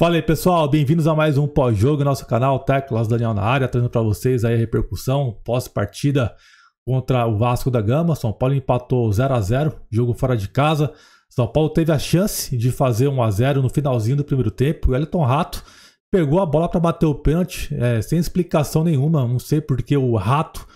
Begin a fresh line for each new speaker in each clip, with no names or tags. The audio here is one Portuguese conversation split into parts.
Fala aí pessoal, bem-vindos a mais um pós-jogo, no nosso canal Teclas Daniel na área, trazendo para vocês aí a repercussão pós-partida contra o Vasco da Gama. São Paulo empatou 0 a 0 jogo fora de casa. São Paulo teve a chance de fazer 1 a 0 no finalzinho do primeiro tempo. O Elton Rato pegou a bola para bater o pênalti, é, sem explicação nenhuma. Não sei porque o Rato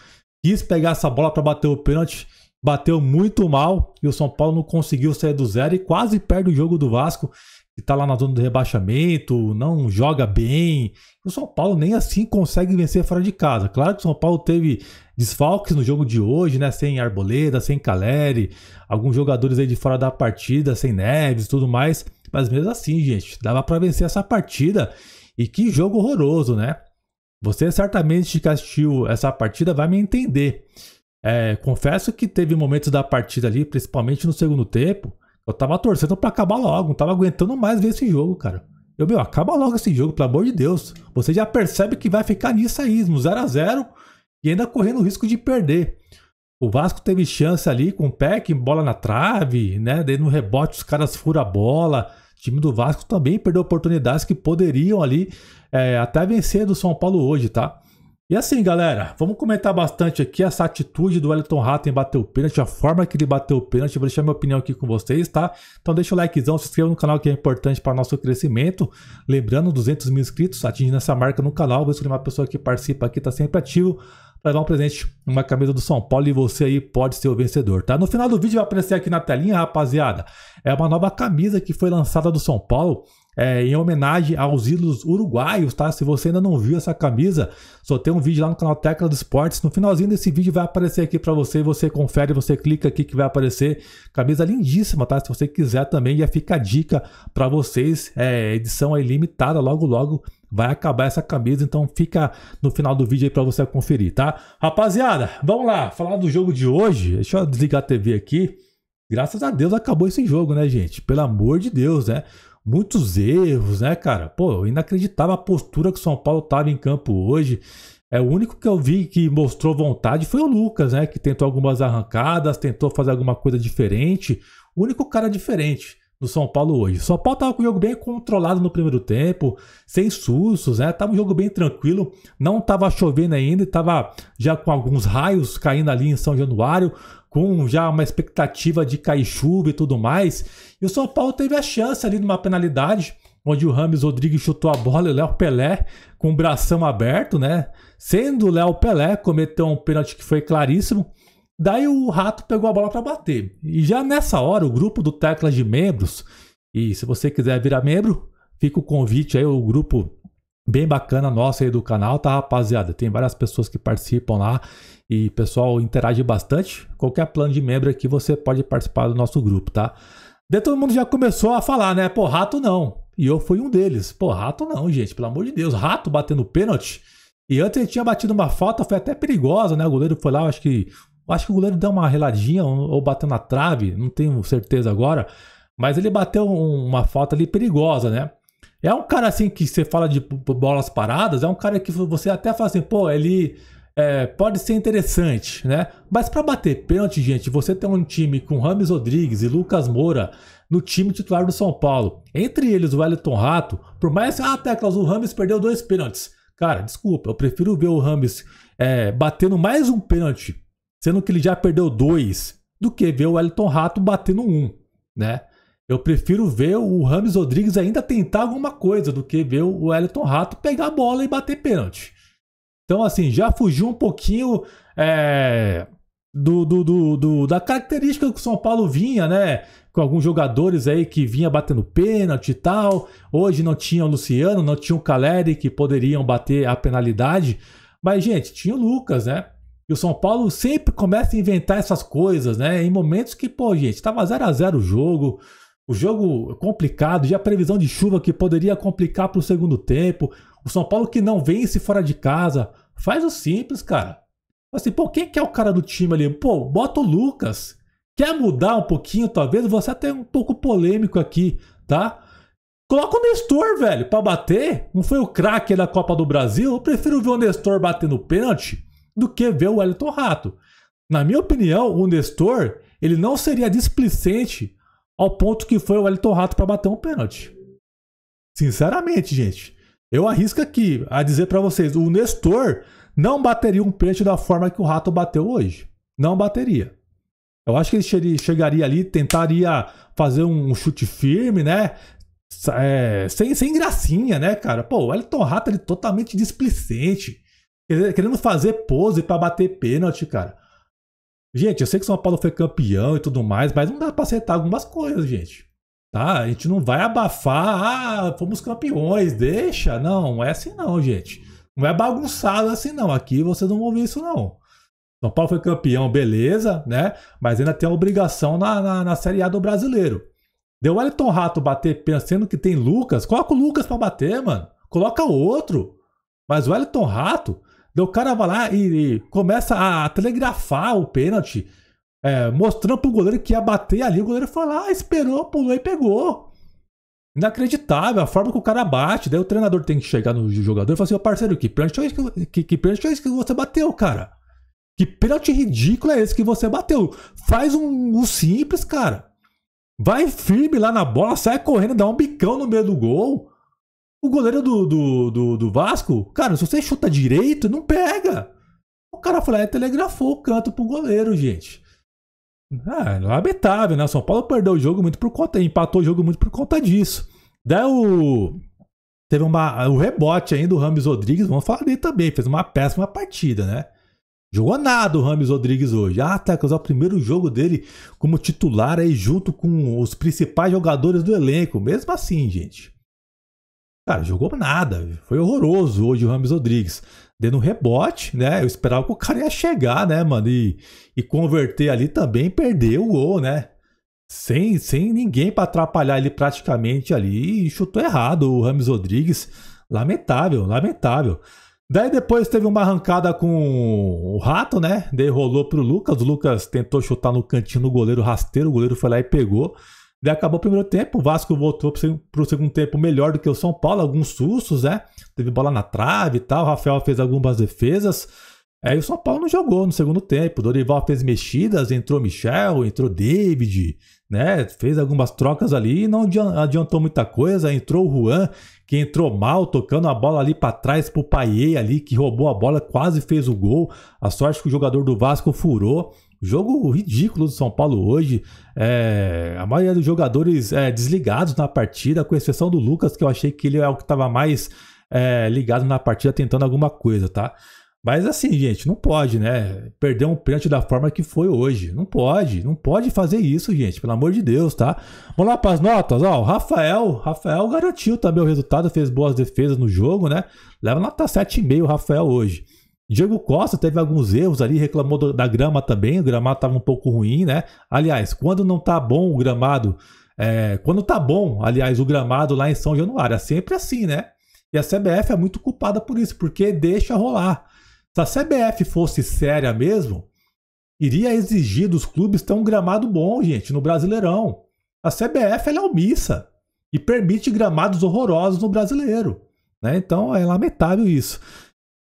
quis pegar essa bola para bater o pênalti bateu muito mal e o São Paulo não conseguiu sair do zero e quase perde o jogo do Vasco que tá lá na zona do rebaixamento, não joga bem. O São Paulo nem assim consegue vencer fora de casa. Claro que o São Paulo teve desfalques no jogo de hoje, né? Sem Arboleda, sem Caleri, alguns jogadores aí de fora da partida, sem Neves, tudo mais. Mas mesmo assim, gente, dava para vencer essa partida. E que jogo horroroso, né? Você certamente que assistiu essa partida vai me entender. É, confesso que teve momentos da partida ali, principalmente no segundo tempo, eu tava torcendo para acabar logo, não tava aguentando mais ver esse jogo, cara. Eu, meu, acaba logo esse jogo, pelo amor de Deus. Você já percebe que vai ficar nisso aí, no 0 a 0 e ainda correndo o risco de perder. O Vasco teve chance ali com o Peck, bola na trave, né? Daí no rebote os caras furam a bola. O time do Vasco também perdeu oportunidades que poderiam ali é, até vencer do São Paulo hoje, tá? E assim, galera, vamos comentar bastante aqui essa atitude do Wellington Rato em bater o pênalti, a forma que ele bateu o pênalti. Vou deixar minha opinião aqui com vocês, tá? Então deixa o likezão, se inscreva no canal que é importante para nosso crescimento. Lembrando, 200 mil inscritos, atingindo essa marca no canal. Vou escolher uma pessoa que participa aqui, tá sempre ativo dar um presente, uma camisa do São Paulo e você aí pode ser o vencedor, tá? No final do vídeo vai aparecer aqui na telinha, rapaziada. É uma nova camisa que foi lançada do São Paulo é, em homenagem aos ídolos uruguaios, tá? Se você ainda não viu essa camisa, só tem um vídeo lá no canal Tecla do Esportes. No finalzinho desse vídeo vai aparecer aqui para você, você confere, você clica aqui que vai aparecer. Camisa lindíssima, tá? Se você quiser também, já fica a dica para vocês. É, edição aí limitada, logo logo vai acabar essa camisa, então fica no final do vídeo aí para você conferir, tá? Rapaziada, vamos lá, falar do jogo de hoje. Deixa eu desligar a TV aqui. Graças a Deus acabou esse jogo, né, gente? Pelo amor de Deus, né? muitos erros, né, cara? Pô, inacreditável a postura que o São Paulo tava em campo hoje. É o único que eu vi que mostrou vontade foi o Lucas, né? Que tentou algumas arrancadas, tentou fazer alguma coisa diferente. O único cara diferente do São Paulo hoje. O São Paulo tava com o jogo bem controlado no primeiro tempo, sem sustos, né? Tava um jogo bem tranquilo, não tava chovendo ainda, tava já com alguns raios caindo ali em São Januário, com já uma expectativa de Caixuba e tudo mais. E o São Paulo teve a chance ali de uma penalidade, onde o Rames Rodrigues chutou a bola e o Léo Pelé com o bração aberto, né? Sendo o Léo Pelé cometeu um pênalti que foi claríssimo. Daí o Rato pegou a bola para bater. E já nessa hora, o grupo do Teclas de Membros, e se você quiser virar membro, fica o convite aí, o grupo bem bacana nossa aí do canal, tá, rapaziada? Tem várias pessoas que participam lá e o pessoal interage bastante. Qualquer plano de membro aqui você pode participar do nosso grupo, tá? De todo mundo já começou a falar, né? Pô, rato não. E eu fui um deles. Pô, rato não, gente, pelo amor de Deus. Rato batendo pênalti. E antes ele tinha batido uma falta, foi até perigosa, né? O goleiro foi lá, acho que. Acho que o goleiro deu uma reladinha ou bateu na trave, não tenho certeza agora. Mas ele bateu uma falta ali perigosa, né? É um cara assim que você fala de bolas paradas, é um cara que você até fala assim, pô, ele é, pode ser interessante, né? Mas para bater pênalti, gente, você tem um time com Rames Rodrigues e Lucas Moura no time titular do São Paulo. Entre eles o Wellington Rato, por mais ah, teclas, o Rames perdeu dois pênaltis. Cara, desculpa, eu prefiro ver o Rames é, batendo mais um pênalti, sendo que ele já perdeu dois, do que ver o Wellington Rato batendo um, né? Eu prefiro ver o Rames Rodrigues ainda tentar alguma coisa do que ver o Elton Rato pegar a bola e bater pênalti. Então, assim, já fugiu um pouquinho é, do, do, do, do, da característica que o São Paulo vinha, né? Com alguns jogadores aí que vinha batendo pênalti e tal. Hoje não tinha o Luciano, não tinha o Caleri que poderiam bater a penalidade. Mas, gente, tinha o Lucas, né? E o São Paulo sempre começa a inventar essas coisas, né? Em momentos que, pô, gente, tava 0 a 0 o jogo. O jogo complicado, já a previsão de chuva que poderia complicar para o segundo tempo. O São Paulo que não vence fora de casa. Faz o simples, cara. Assim, pô, quem que é o cara do time ali? Pô, bota o Lucas. Quer mudar um pouquinho, talvez? Você até é um pouco polêmico aqui, tá? Coloca o Nestor, velho, para bater. Não foi o craque da Copa do Brasil? Eu prefiro ver o Nestor batendo pênalti do que ver o Wellington Rato. Na minha opinião, o Nestor, ele não seria displicente ao ponto que foi o Wellington Rato para bater um pênalti. Sinceramente, gente, eu arrisco aqui a dizer para vocês, o Nestor não bateria um pênalti da forma que o Rato bateu hoje. Não bateria. Eu acho que ele chegaria ali, tentaria fazer um chute firme, né? É, sem, sem gracinha, né, cara? Pô, o Elton Rato ele é totalmente displicente, querendo fazer pose para bater pênalti, cara. Gente, eu sei que São Paulo foi campeão e tudo mais, mas não dá pra aceitar algumas coisas, gente. Tá? A gente não vai abafar, ah, fomos campeões, deixa. Não, não é assim não, gente. Não é bagunçado assim não. Aqui vocês não vão ver isso não. São Paulo foi campeão, beleza, né? Mas ainda tem a obrigação na, na, na Série A do brasileiro. Deu Wellington Rato bater pensando que tem Lucas, coloca o Lucas para bater, mano. Coloca outro. Mas o Wellington Rato Daí o cara vai lá e, e começa a telegrafar o pênalti, é, mostrando pro goleiro que ia bater ali. O goleiro fala: ah esperou, pulou e pegou. Inacreditável a forma que o cara bate. Daí o treinador tem que chegar no jogador e falar assim: Ô parceiro, que pênalti é esse que, que, que, pênalti é esse que você bateu, cara? Que pênalti ridículo é esse que você bateu? Faz um, um simples, cara. Vai firme lá na bola, sai correndo, dá um bicão no meio do gol. O goleiro do, do, do, do Vasco, cara, se você chuta direito, não pega. O cara falou, é, telegrafou o canto pro goleiro, gente. Ah, é lamentável, né? O São Paulo perdeu o jogo muito por conta, empatou o jogo muito por conta disso. Daí o. Teve uma, o rebote ainda do Rames Rodrigues, vamos falar dele também, fez uma péssima partida, né? Jogou nada o Rames Rodrigues hoje. Ah, tá, que é o primeiro jogo dele como titular aí junto com os principais jogadores do elenco. Mesmo assim, gente. Cara, jogou nada. Foi horroroso hoje o Rams Rodrigues. Dando rebote, né? Eu esperava que o cara ia chegar, né, mano? E, e converter ali também, perdeu o gol, né? Sem, sem ninguém para atrapalhar ele praticamente ali. E chutou errado o Rams Rodrigues. Lamentável, lamentável. Daí depois teve uma arrancada com o Rato, né? Daí rolou pro Lucas. O Lucas tentou chutar no cantinho do goleiro rasteiro. O goleiro foi lá e pegou. Daí acabou o primeiro tempo, o Vasco voltou para o segundo tempo melhor do que o São Paulo, alguns sustos, né? Teve bola na trave e tal, o Rafael fez algumas defesas. Aí é, o São Paulo não jogou no segundo tempo. O Dorival fez mexidas, entrou Michel, entrou David, né? Fez algumas trocas ali e não adiantou muita coisa. Entrou o Juan, que entrou mal, tocando a bola ali para trás pro Paier ali, que roubou a bola, quase fez o gol. A sorte que o jogador do Vasco furou. Jogo ridículo do São Paulo hoje. É, a maioria dos jogadores é, desligados na partida, com exceção do Lucas, que eu achei que ele é o que estava mais é, ligado na partida, tentando alguma coisa, tá? Mas assim, gente, não pode, né? Perder um pênalti da forma que foi hoje. Não pode, não pode fazer isso, gente, pelo amor de Deus, tá? Vamos lá para as notas, ó. O Rafael, Rafael garantiu também o resultado, fez boas defesas no jogo, né? Leva nota 7,5 o Rafael hoje. Diego Costa teve alguns erros ali, reclamou do, da grama também, o gramado estava um pouco ruim, né? Aliás, quando não tá bom o gramado, é, quando tá bom, aliás, o gramado lá em São Januário, é sempre assim, né? E a CBF é muito culpada por isso, porque deixa rolar. Se a CBF fosse séria mesmo, iria exigir dos clubes ter um gramado bom, gente, no Brasileirão. A CBF é omissa e permite gramados horrorosos no brasileiro. Né? Então é lamentável isso.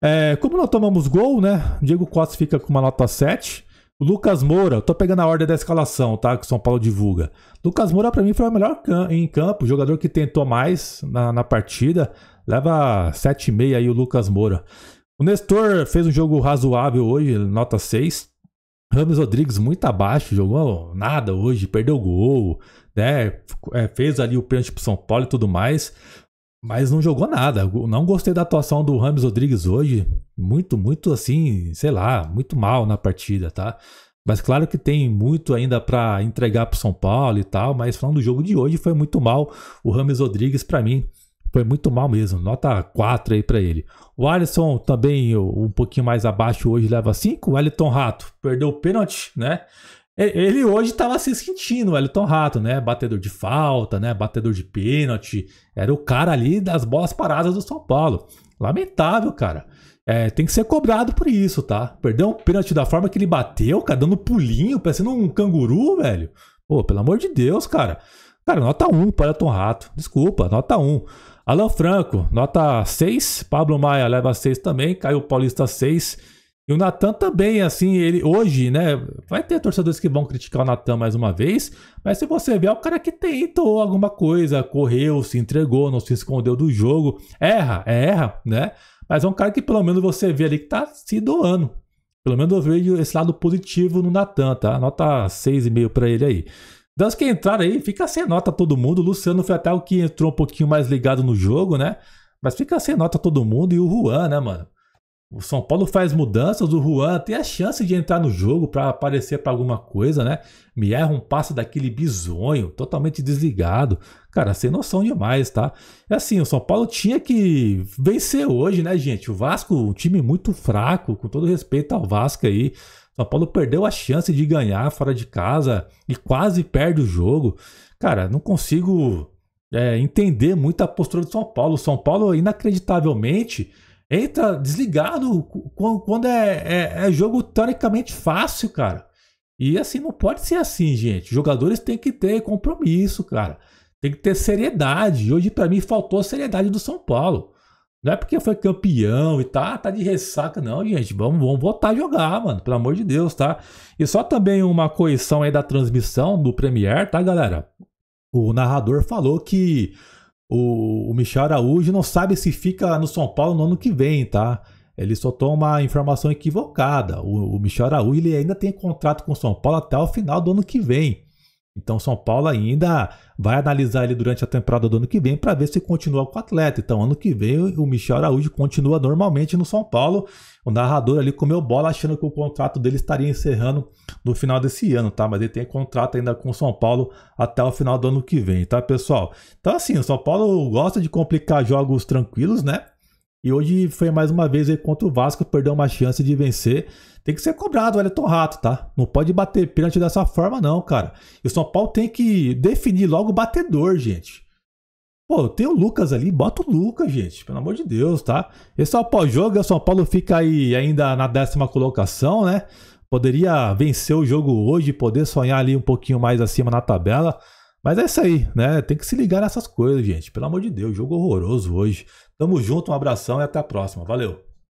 É, como não tomamos gol, né? Diego Costa fica com uma nota 7. O Lucas Moura, tô pegando a ordem da escalação, tá? Que o São Paulo divulga. Lucas Moura, para mim, foi o melhor em campo, jogador que tentou mais na, na partida. Leva 7,5 aí o Lucas Moura. O Nestor fez um jogo razoável hoje, nota 6. Rames Rodrigues muito abaixo, jogou nada hoje, perdeu gol, né? É, fez ali o pênalti pro São Paulo e tudo mais. Mas não jogou nada. Não gostei da atuação do Rames Rodrigues hoje. Muito, muito assim, sei lá, muito mal na partida, tá? Mas claro que tem muito ainda para entregar para São Paulo e tal, mas falando do jogo de hoje foi muito mal. O Rames Rodrigues para mim foi muito mal mesmo, nota 4 aí para ele. O Alisson também um pouquinho mais abaixo hoje leva 5, o Elton Rato perdeu o pênalti, né? É, ele hoje estava se sentindo, o Elton Rato, né? Batedor de falta, né? Batedor de pênalti. Era o cara ali das bolas paradas do São Paulo. Lamentável, cara. É, tem que ser cobrado por isso, tá? Perdeu um pênalti da forma que ele bateu, cara, dando pulinho, parecendo um canguru, velho. Pô, pelo amor de Deus, cara. Cara, nota 1 para Elton Rato. Desculpa, nota 1. Alan Franco, nota 6. Pablo Maia leva 6 também. Caiu Paulista 6. E o Natan também, assim, ele hoje, né? Vai ter torcedores que vão criticar o Natan mais uma vez, mas se você ver, é o cara que tentou alguma coisa, correu, se entregou, não se escondeu do jogo. Erra, é erra, né? Mas é um cara que pelo menos você vê ali que tá se doando. Pelo menos eu vejo esse lado positivo no Natan, tá? Nota 6,5 para ele aí. Das que entraram aí, fica sem nota todo mundo. O Luciano foi até o que entrou um pouquinho mais ligado no jogo, né? Mas fica sem nota todo mundo. E o Juan, né, mano? O São Paulo faz mudanças, o Juan tem a chance de entrar no jogo para aparecer para alguma coisa, né? Me erra um passe daquele bizonho, totalmente desligado. Cara, sem noção demais, tá? É assim, o São Paulo tinha que vencer hoje, né, gente? O Vasco, um time muito fraco, com todo respeito ao Vasco aí. São Paulo perdeu a chance de ganhar fora de casa e quase perde o jogo. Cara, não consigo é, entender muito a postura do São Paulo. O São Paulo, inacreditavelmente entra desligado quando é, é, é jogo teoricamente fácil, cara. E assim, não pode ser assim, gente. Jogadores têm que ter compromisso, cara. Tem que ter seriedade. Hoje, para mim, faltou seriedade do São Paulo. Não é porque foi campeão e tá, tá de ressaca, não, gente. Vamos, vamos voltar a jogar, mano. Pelo amor de Deus, tá? E só também uma correção aí da transmissão do Premier, tá, galera? O narrador falou que o, o Michel Araújo não sabe se fica no São Paulo no ano que vem, tá? Ele só toma informação equivocada. O, o Michel Araújo ele ainda tem contrato com o São Paulo até o final do ano que vem. Então, São Paulo ainda vai analisar ele durante a temporada do ano que vem para ver se continua com o atleta. Então, ano que vem, o Michel Araújo continua normalmente no São Paulo. O narrador ali comeu bola achando que o contrato dele estaria encerrando no final desse ano, tá? Mas ele tem contrato ainda com o São Paulo até o final do ano que vem, tá, pessoal? Então, assim, o São Paulo gosta de complicar jogos tranquilos, né? E hoje foi mais uma vez aí contra o Vasco, perdeu uma chance de vencer. Tem que ser cobrado o Elton Rato, tá? Não pode bater pênalti dessa forma, não, cara. E o São Paulo tem que definir logo o batedor, gente. Pô, tem o Lucas ali, bota o Lucas, gente. Pelo amor de Deus, tá? Esse é o pós-jogo, o São Paulo fica aí ainda na décima colocação, né? Poderia vencer o jogo hoje, poder sonhar ali um pouquinho mais acima na tabela. Mas é isso aí, né? Tem que se ligar nessas coisas, gente. Pelo amor de Deus, jogo horroroso hoje. Tamo junto, um abração e até a próxima. Valeu!